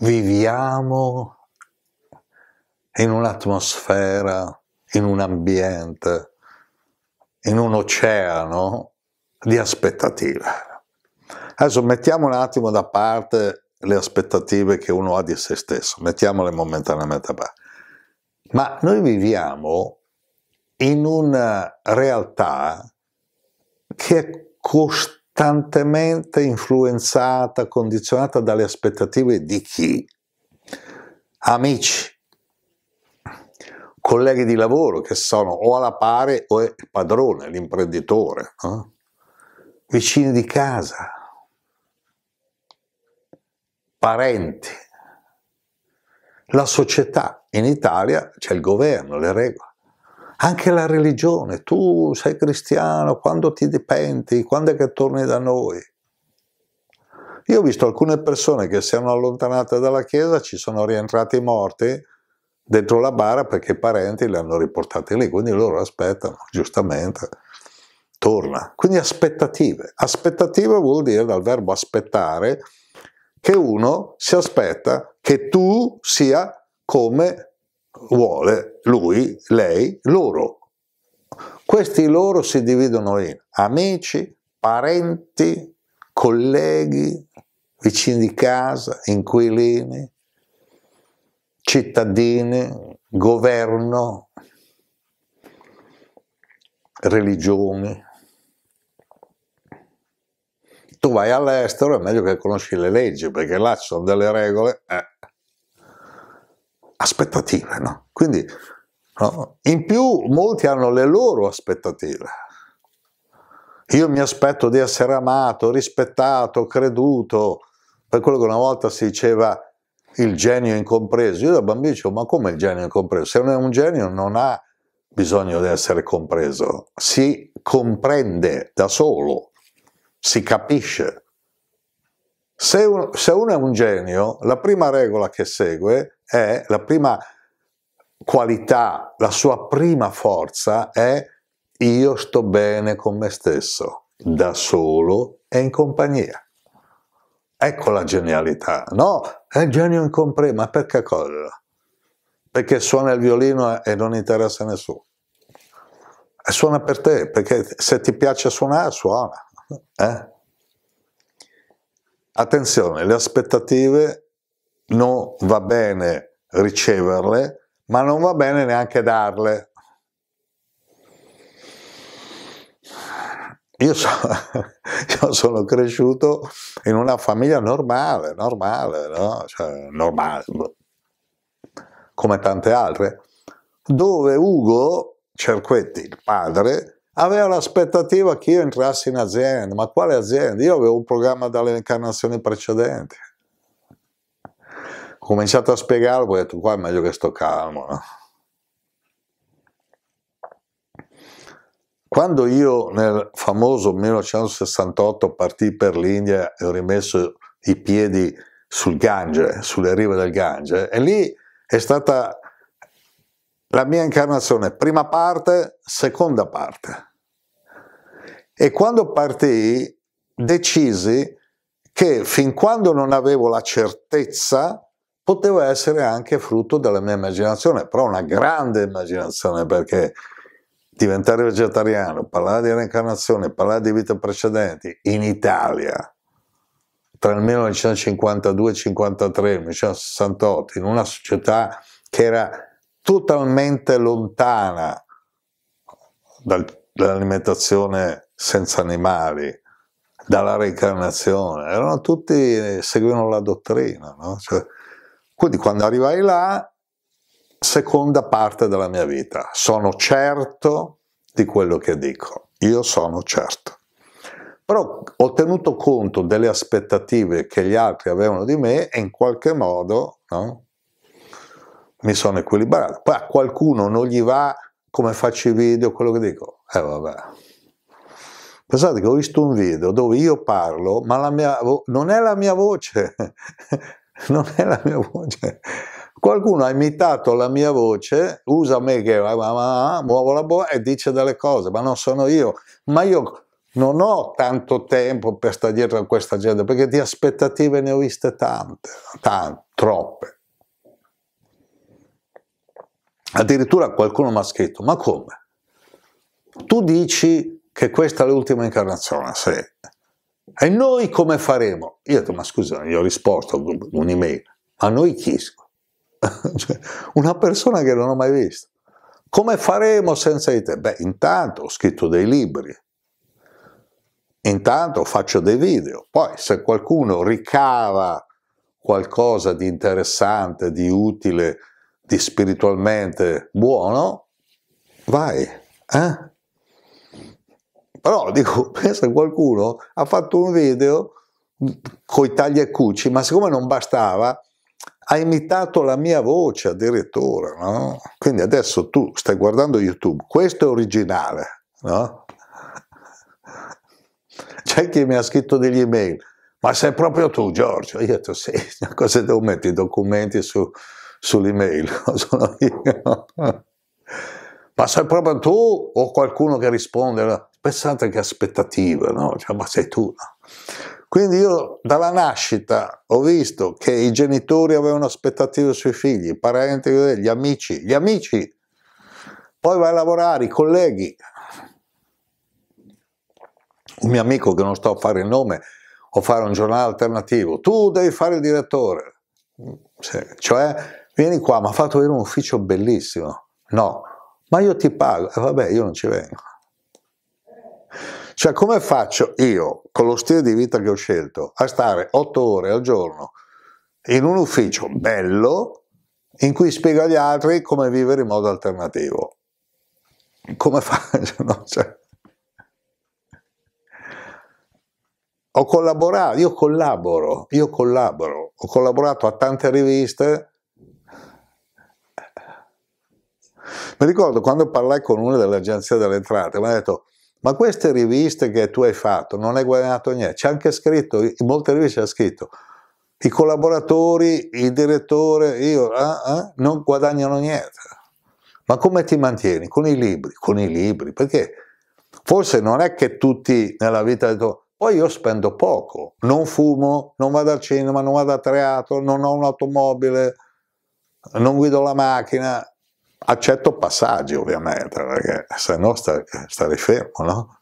viviamo in un'atmosfera, in un ambiente, in un oceano di aspettative. Adesso mettiamo un attimo da parte le aspettative che uno ha di se stesso, mettiamole momentaneamente da parte. Ma noi viviamo in una realtà che è costruita costantemente influenzata, condizionata dalle aspettative di chi? Amici, colleghi di lavoro che sono o alla pari o il padrone, l'imprenditore, no? Eh? vicini di casa, parenti, la società. In Italia c'è il governo, le regole. Anche la religione, tu sei cristiano, quando ti dipenti, quando è che torni da noi? Io ho visto alcune persone che si erano allontanate dalla chiesa, ci sono rientrati morti dentro la bara perché i parenti li hanno riportati lì, quindi loro aspettano, giustamente, torna. Quindi aspettative. Aspettative vuol dire dal verbo aspettare che uno si aspetta che tu sia come vuole lui, lei, loro. Questi loro si dividono in amici, parenti, colleghi, vicini di casa, inquilini, cittadini, governo, religioni. Tu vai all'estero, è meglio che conosci le leggi, perché là ci sono delle regole. Eh aspettative, no? Quindi, no? in più, molti hanno le loro aspettative. Io mi aspetto di essere amato, rispettato, creduto, per quello che una volta si diceva il genio incompreso. Io da bambino dicevo, ma come il genio incompreso? Se non è un genio non ha bisogno di essere compreso, si comprende da solo, si capisce. Se, un, se uno è un genio, la prima regola che segue è è la prima qualità, la sua prima forza è io sto bene con me stesso, da solo e in compagnia. Ecco la genialità. No, è genio incompreso, ma perché cosa? Perché suona il violino e non interessa a nessuno. E suona per te, perché se ti piace suonare, suona. Eh? Attenzione, le aspettative non va bene riceverle, ma non va bene neanche darle. Io, so, io sono cresciuto in una famiglia normale, normale, no? cioè, normale, come tante altre, dove Ugo Cerquetti, il padre, aveva l'aspettativa che io entrassi in azienda, ma quale azienda? Io avevo un programma dalle incarnazioni precedenti cominciato a spiegarlo, poi ho detto qua è meglio che sto calmo. No? Quando io nel famoso 1968 partì per l'India e ho rimesso i piedi sul Gange, sulle rive del Gange, e lì è stata la mia incarnazione, prima parte, seconda parte. E quando partì decisi che fin quando non avevo la certezza poteva essere anche frutto della mia immaginazione, però una grande immaginazione perché diventare vegetariano, parlare di reincarnazione, parlare di vite precedenti in Italia tra il 1952 e 53, il 1968, in una società che era totalmente lontana dal, dall'alimentazione senza animali, dalla reincarnazione, erano tutti, seguivano la dottrina, no? cioè, quindi quando arrivai là, seconda parte della mia vita, sono certo di quello che dico, io sono certo. Però ho tenuto conto delle aspettative che gli altri avevano di me e in qualche modo no, mi sono equilibrato. Poi a qualcuno non gli va come faccio i video, quello che dico, eh vabbè, Pensate che ho visto un video dove io parlo, ma mia, non è la mia voce, non è la mia voce. Qualcuno ha imitato la mia voce, usa me che muovo la bocca e dice delle cose, ma non sono io. Ma io non ho tanto tempo per stare dietro a questa gente, perché di aspettative ne ho viste tante, tante troppe. Addirittura qualcuno mi ha scritto, ma come? Tu dici che questa è l'ultima incarnazione, sì. E noi come faremo? Io ho detto, ma scusa, gli ho risposto un'email, ma noi chi? cioè, una persona che non ho mai visto. Come faremo senza di te? Beh, intanto ho scritto dei libri, intanto faccio dei video, poi se qualcuno ricava qualcosa di interessante, di utile, di spiritualmente buono, vai. Eh? Però dico, penso che qualcuno ha fatto un video con i tagli e cucci, ma siccome non bastava, ha imitato la mia voce addirittura, no? Quindi adesso tu stai guardando YouTube, questo è originale, no? C'è chi mi ha scritto degli email, ma sei proprio tu Giorgio? Io ho detto sì, cosa devo mettere i documenti su, sull'email? Sono io. ma sei proprio tu o qualcuno che risponde? No? Pensate che aspettativa, no? Cioè, ma sei tu, no? Quindi io dalla nascita ho visto che i genitori avevano aspettative sui figli, i parenti, gli amici, gli amici, poi vai a lavorare, i colleghi. Un mio amico che non sto a fare il nome o fare un giornale alternativo, tu devi fare il direttore, cioè vieni qua, mi ha fatto vedere un ufficio bellissimo, no, ma io ti pago, e eh, vabbè io non ci vengo. Cioè come faccio io, con lo stile di vita che ho scelto, a stare otto ore al giorno in un ufficio bello in cui spiego agli altri come vivere in modo alternativo? Come faccio? No, cioè. Ho collaborato, io collaboro, io collaboro, ho collaborato a tante riviste, mi ricordo quando parlai con una delle agenzie delle entrate, mi ha detto ma queste riviste che tu hai fatto non hai guadagnato niente, c'è anche scritto, in molte riviste c'è scritto, i collaboratori, il direttore, io, eh, eh, non guadagnano niente. Ma come ti mantieni? Con i libri, con i libri, perché forse non è che tutti nella vita hanno detto, poi io spendo poco, non fumo, non vado al cinema, non vado a teatro, non ho un'automobile, non guido la macchina, accetto passaggi ovviamente, perché se no stare, stare fermo, no?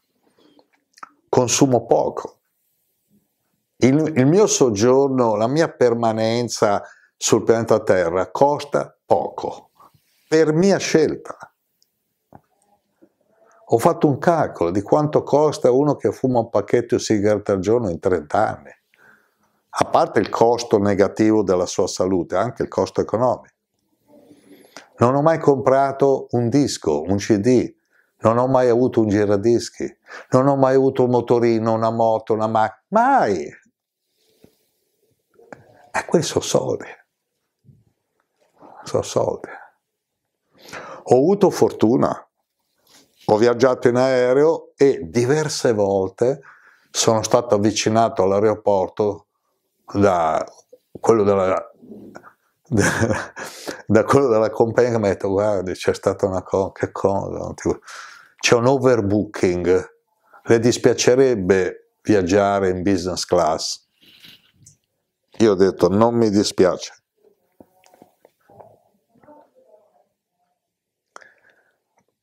Consumo poco. Il, il mio soggiorno, la mia permanenza sul pianeta Terra costa poco, per mia scelta. Ho fatto un calcolo di quanto costa uno che fuma un pacchetto di sigarette al giorno in 30 anni, a parte il costo negativo della sua salute, anche il costo economico. Non ho mai comprato un disco, un CD, non ho mai avuto un giradischi, non ho mai avuto un motorino, una moto, una macchina, mai. E quelli sono soldi. Sono soldi. Ho avuto fortuna. Ho viaggiato in aereo e diverse volte sono stato avvicinato all'aeroporto da quello della da, quello della compagnia che mi ha detto guardi c'è stata una cosa, che cosa, c'è un overbooking, le dispiacerebbe viaggiare in business class? Io ho detto non mi dispiace.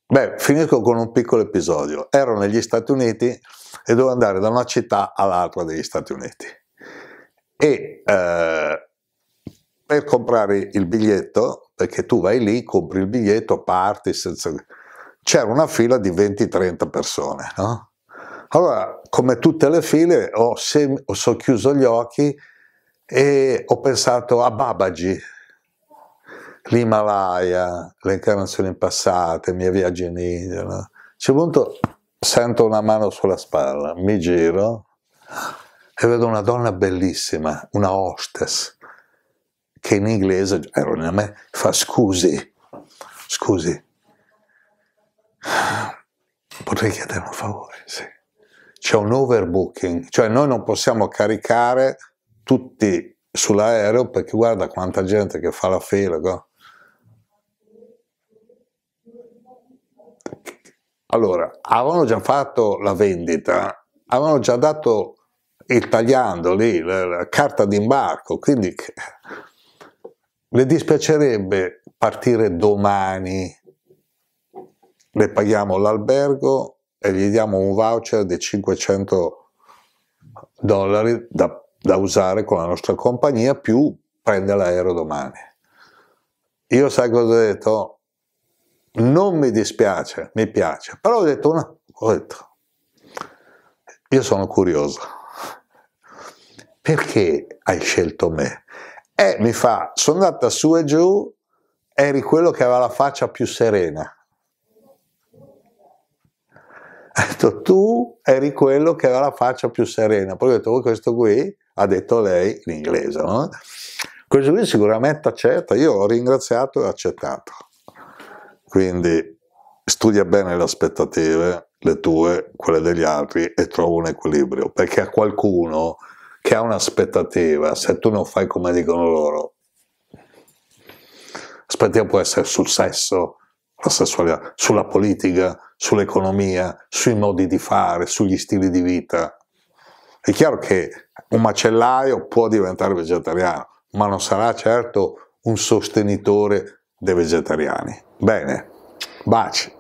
Beh, finisco con un piccolo episodio. Ero negli Stati Uniti e dovevo andare da una città all'altra degli Stati Uniti. E eh, per comprare il biglietto, perché tu vai lì, compri il biglietto, parti senza... C'era una fila di 20-30 persone, no? Allora, come tutte le file, ho, sem- ho chiuso gli occhi e ho pensato a Babaji, l'Himalaya, le incarnazioni passate, i miei viaggi in India. No? A un certo punto sento una mano sulla spalla, mi giro e vedo una donna bellissima, una hostess, che in inglese, a me fa scusi, scusi, potrei chiedere un favore, sì. C'è un overbooking, cioè noi non possiamo caricare tutti sull'aereo perché guarda quanta gente che fa la fila. No? Allora, avevano già fatto la vendita, avevano già dato il tagliando lì, la, la carta d'imbarco, quindi le dispiacerebbe partire domani, le paghiamo l'albergo e gli diamo un voucher di 500 dollari da, da usare con la nostra compagnia più prende l'aereo domani. Io sai cosa ho detto? Non mi dispiace, mi piace, però ho detto una, ho detto, io sono curioso, perché hai scelto me? E mi fa, sono andata su e giù, eri quello che aveva la faccia più serena. Ha detto, tu eri quello che aveva la faccia più serena. Poi ho detto, oh, questo qui, ha detto lei in inglese, no? Questo qui sicuramente accetta, io ho ringraziato e accettato. Quindi studia bene le aspettative, le tue, quelle degli altri e trova un equilibrio, perché a qualcuno che ha un'aspettativa, se tu non fai come dicono loro, aspettativa può essere sul sesso, la sessualità, sulla politica, sull'economia, sui modi di fare, sugli stili di vita. È chiaro che un macellaio può diventare vegetariano, ma non sarà certo un sostenitore dei vegetariani. Bene, baci.